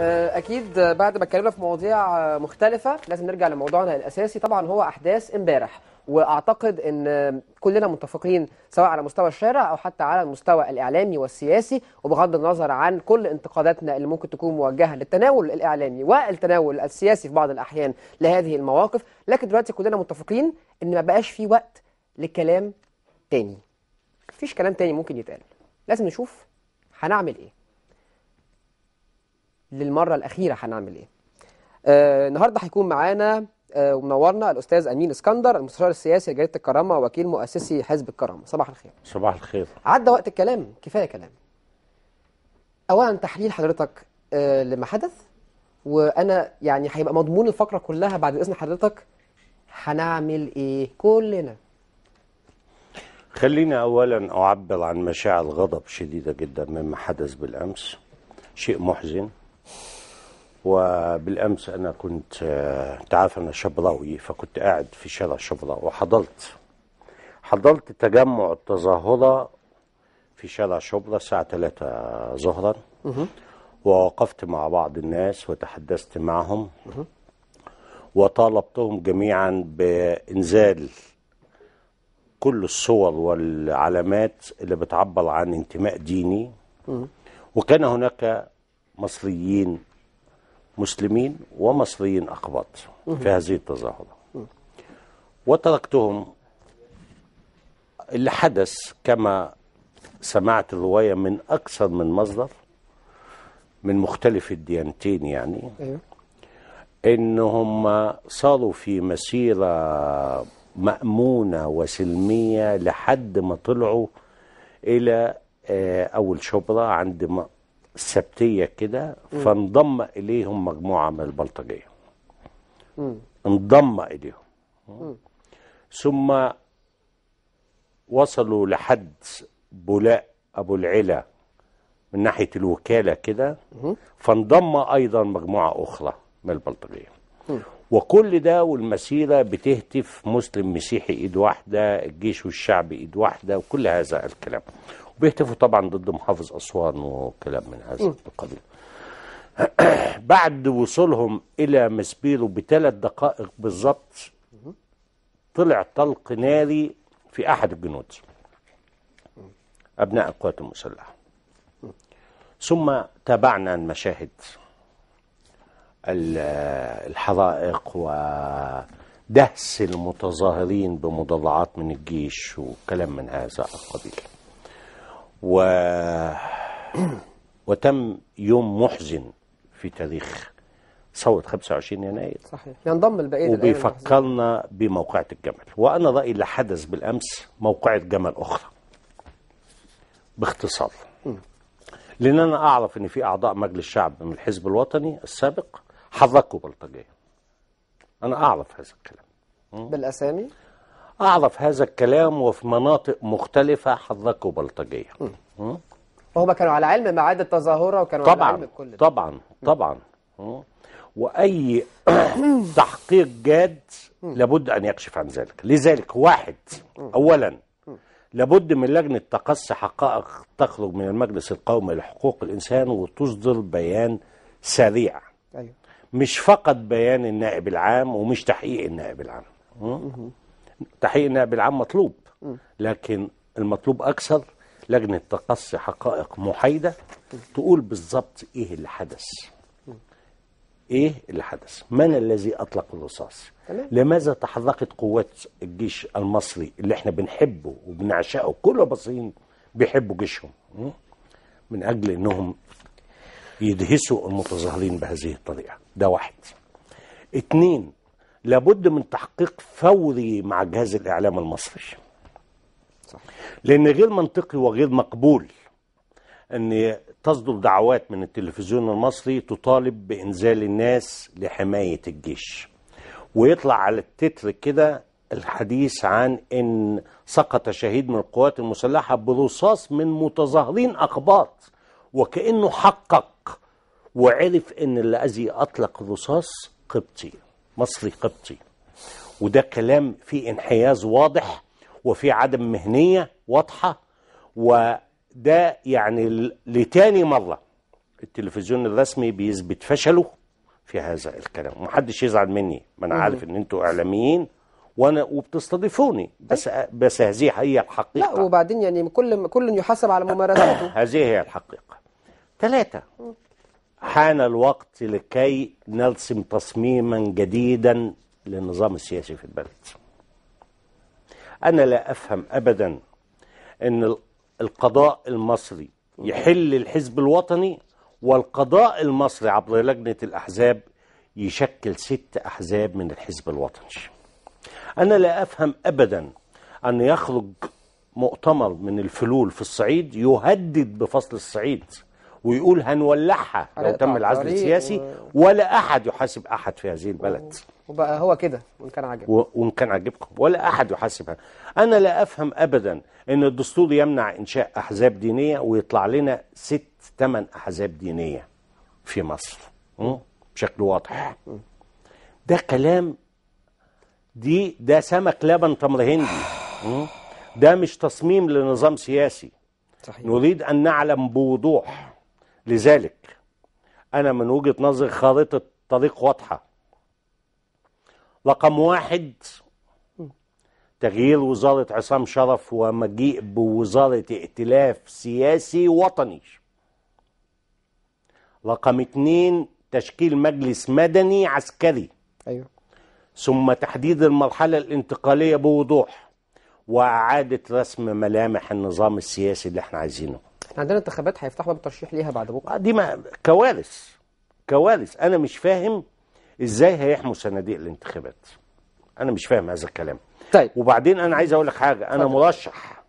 آه، اكيد بعد ما اتكلمنا في مواضيع مختلفه لازم نرجع لموضوعنا الاساسي طبعا هو احداث امبارح واعتقد ان كلنا متفقين سواء على مستوى الشارع او حتى على المستوى الاعلامي والسياسي وبغض النظر عن كل انتقاداتنا اللي ممكن تكون موجهه للتناول الاعلامي والتناول السياسي في بعض الاحيان لهذه المواقف لكن دلوقتي كلنا متفقين ان ما بقاش في وقت لكلام تاني مفيش كلام تاني ممكن يتقال لازم نشوف هنعمل ايه للمرة الأخيرة هنعمل إيه آه النهاردة هيكون معانا آه ومنورنا الأستاذ أمين إسكندر المستشار السياسي لجريدة الكرامة وكيل مؤسسي حزب الكرامة صباح الخير صباح الخير عدى وقت الكلام كفاية كلام أولا تحليل حضرتك آه لما حدث وأنا يعني هيبقى مضمون الفقرة كلها بعد إذن حضرتك هنعمل إيه كلنا خليني اولا اعبر عن مشاعر غضب شديده جدا مما حدث بالامس شيء محزن وبالامس انا كنت آه، تعرف انا شبراوي فكنت قاعد في شارع شبرا وحضرت حضرت تجمع التظاهره في شارع شبرا الساعه 3 ظهرا ووقفت مع بعض الناس وتحدثت معهم وطالبتهم جميعا بانزال كل الصور والعلامات اللي بتعبر عن انتماء ديني وكان هناك مصريين مسلمين ومصريين أقباط في هذه التظاهرة وتركتهم اللي حدث كما سمعت الرواية من أكثر من مصدر من مختلف الديانتين يعني أيوه. إن هم صاروا في مسيرة مأمونة وسلمية لحد ما طلعوا إلى آه، أول شبرا عند سبتيه كده فانضم اليهم مجموعه من البلطجيه انضم اليهم ثم وصلوا لحد بولاء ابو العلا من ناحيه الوكاله كده فانضم ايضا مجموعه اخرى من البلطجيه وكل ده والمسيره بتهتف مسلم مسيحي ايد واحده الجيش والشعب ايد واحده وكل هذا الكلام بيهتفوا طبعا ضد محافظ أسوان وكلام من هذا القبيل بعد وصولهم إلى مسبيلو بثلاث دقائق بالظبط طلع طلق ناري في أحد الجنود أبناء القوات المسلحة ثم تابعنا المشاهد الحرائق ودهس المتظاهرين بمضلعات من الجيش وكلام من هذا القبيل و وتم يوم محزن في تاريخ صوت 25 يناير صحيح ينضم البقية وبيفكرنا بموقعة الجمل وأنا رأيي اللي حدث بالأمس موقعة جمل أخرى باختصار لأن أنا أعرف أن في أعضاء مجلس الشعب من الحزب الوطني السابق حركوا بلطجية أنا أعرف هذا الكلام بالأسامي؟ أعرف هذا الكلام وفي مناطق مختلفة حظك بلطجية هم كانوا على علم ميعاد التظاهرة وكانوا طبعا على علم بكل ده. طبعا طبعا وأي تحقيق جاد لابد أن يكشف عن ذلك لذلك واحد أولا لابد من لجنة تقصي حقائق تخرج من المجلس القومي لحقوق الإنسان وتصدر بيان سريع أيوه. مش فقط بيان النائب العام ومش تحقيق النائب العام م? تحقيق نائب العام مطلوب لكن المطلوب أكثر لجنة تقصي حقائق محايدة تقول بالظبط إيه اللي حدث إيه اللي حدث من الذي أطلق الرصاص لماذا تحركت قوات الجيش المصري اللي احنا بنحبه وبنعشقه كل المصريين بيحبوا جيشهم من أجل أنهم يدهسوا المتظاهرين بهذه الطريقة ده واحد اتنين لابد من تحقيق فوري مع جهاز الإعلام المصري صح. لأن غير منطقي وغير مقبول أن تصدر دعوات من التلفزيون المصري تطالب بإنزال الناس لحماية الجيش ويطلع على التتر كده الحديث عن أن سقط شهيد من القوات المسلحة برصاص من متظاهرين اقباط وكأنه حقق وعرف أن الذي أطلق الرصاص قبطي مصري قبطي وده كلام فيه انحياز واضح وفي عدم مهنية واضحة وده يعني لتاني مرة التلفزيون الرسمي بيثبت فشله في هذا الكلام محدش يزعل مني ما انا عارف ان انتوا اعلاميين وانا وبتستضيفوني بس بس هذه هي الحقيقه لا وبعدين يعني كل كل يحاسب على ممارساته هذه هي الحقيقه ثلاثه حان الوقت لكي نرسم تصميما جديدا للنظام السياسي في البلد أنا لا أفهم أبدا أن القضاء المصري يحل الحزب الوطني والقضاء المصري عبر لجنة الأحزاب يشكل ست أحزاب من الحزب الوطني أنا لا أفهم أبدا أن يخرج مؤتمر من الفلول في الصعيد يهدد بفصل الصعيد ويقول هنولعها لو تم العزل السياسي و... ولا أحد يحاسب أحد في هذه البلد وبقى هو كده وإن كان عاجبكم وإن كان عاجبكم ولا أحد يحاسبها أنا لا أفهم أبدا إن الدستور يمنع إنشاء أحزاب دينية ويطلع لنا ست ثمان أحزاب دينية في مصر بشكل واضح ده كلام دي ده سمك لبن تمر هندي ده مش تصميم لنظام سياسي صحيح. نريد أن نعلم بوضوح لذلك أنا من وجهة نظري خارطة طريق واضحة رقم واحد تغيير وزارة عصام شرف ومجيء بوزارة ائتلاف سياسي وطني رقم اتنين تشكيل مجلس مدني عسكري أيوة. ثم تحديد المرحلة الانتقالية بوضوح وإعادة رسم ملامح النظام السياسي اللي احنا عايزينه احنا عندنا انتخابات هيفتح باب الترشيح ليها بعد بكره آه، دي ما كوارث كوارث انا مش فاهم ازاي هيحموا صناديق الانتخابات انا مش فاهم هذا الكلام طيب وبعدين انا عايز اقول لك حاجه انا طيب. مرشح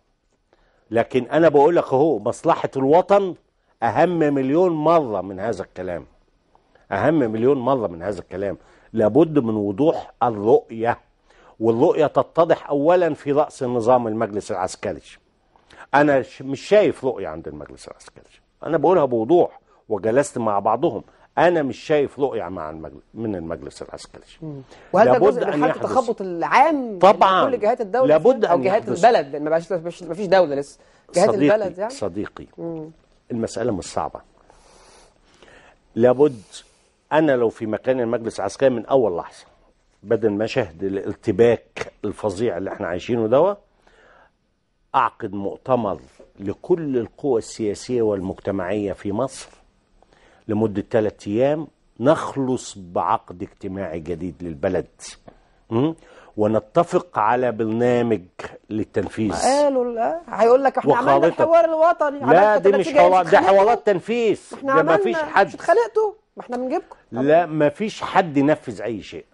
لكن انا بقول لك اهو مصلحه الوطن اهم مليون مره من هذا الكلام اهم مليون مره من هذا الكلام لابد من وضوح الرؤيه والرؤيه تتضح اولا في راس النظام المجلس العسكري انا مش شايف رؤيه عند المجلس العسكري انا بقولها بوضوح وجلست مع بعضهم انا مش شايف رؤيه مع المجلس من المجلس العسكري وهل ده جزء من حاله التخبط العام طبعا كل جهات الدوله لابد او جهات يحدث. البلد ما بقاش ما فيش دوله لسه جهات صديقي البلد يعني صديقي مم. المساله مش صعبه لابد انا لو في مكان المجلس العسكري من اول لحظه بدل ما شهد الارتباك الفظيع اللي احنا عايشينه دوت أعقد مؤتمر لكل القوى السياسية والمجتمعية في مصر لمدة ثلاثة أيام نخلص بعقد اجتماعي جديد للبلد ونتفق على برنامج للتنفيذ قالوا هيقول لك احنا عملنا الحوار الوطني لا دي مش حوار دي حوارات تنفيذ ده ما فيش حد مش ما احنا بنجيبكم لا ما فيش حد نفذ اي شيء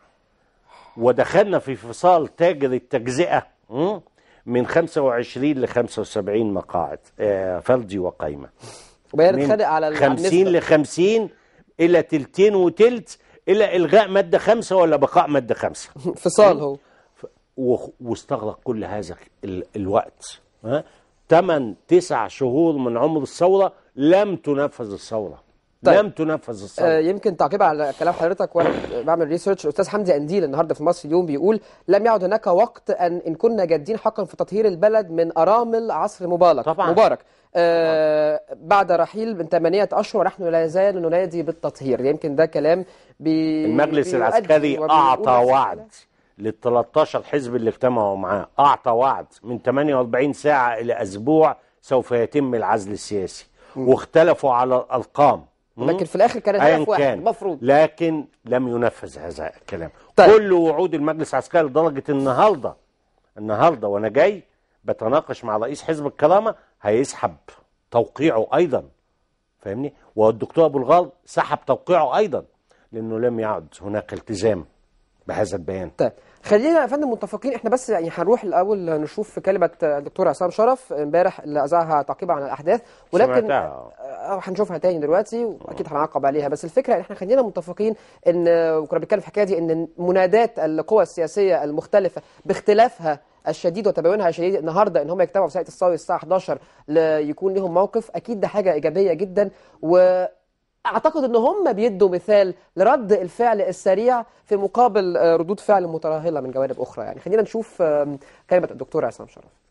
ودخلنا في فصال تاجر التجزئه م? من 25 ل 75 مقاعد آه، فردي وقايمه بيتخانق بتتخانق على 50 ل 50 الى تلتين وتلت الى الغاء ماده خمسه ولا بقاء ماده خمسه انفصال هو واستغرق كل هذا الوقت ها 8 9 شهور من عمر الثوره لم تنفذ الثوره طيب. لم تنفذ الصلاه آه يمكن تعقيب على كلام حضرتك وانا بعمل ريسيرش الاستاذ حمدي انديل النهارده في مصر اليوم بيقول لم يعد هناك وقت ان ان كنا جادين حقا في تطهير البلد من ارامل عصر مبارك طبعا مبارك آه بعد رحيل من ثمانية أشهر نحن لا زال ننادي بالتطهير يمكن ده كلام بي المجلس العسكري أعطى وعد لل 13 حزب اللي اجتمعوا معاه أعطى وعد من 48 ساعة إلى أسبوع سوف يتم العزل السياسي واختلفوا على الأرقام لكن في الاخر كانت هدف واحد المفروض لكن لم ينفذ هذا الكلام طيب. كل وعود المجلس العسكري لدرجه النهارده النهارده وانا جاي بتناقش مع رئيس حزب الكرامه هيسحب توقيعه ايضا فاهمني والدكتور ابو الغرب سحب توقيعه ايضا لانه لم يعد هناك التزام بهذا البيان طيب خلينا يا فندم متفقين احنا بس يعني هنروح الاول نشوف في كلمه الدكتور عصام شرف امبارح اللي اذاعها تعقيبا على الاحداث ولكن آه، آه، هنشوفها تاني دلوقتي واكيد هنعقب عليها بس الفكره ان احنا خلينا متفقين ان وكنا بنتكلم في الحكايه دي ان منادات القوى السياسيه المختلفه باختلافها الشديد وتباينها الشديد النهارده ان هم يجتمعوا في ساعه الصاوي الساعه 11 ليكون لهم موقف اكيد ده حاجه ايجابيه جدا و اعتقد ان هم بيدوا مثال لرد الفعل السريع في مقابل آه، ردود فعل متراهله من جوانب اخرى يعني خلينا نشوف كلمه الدكتور عصام شرف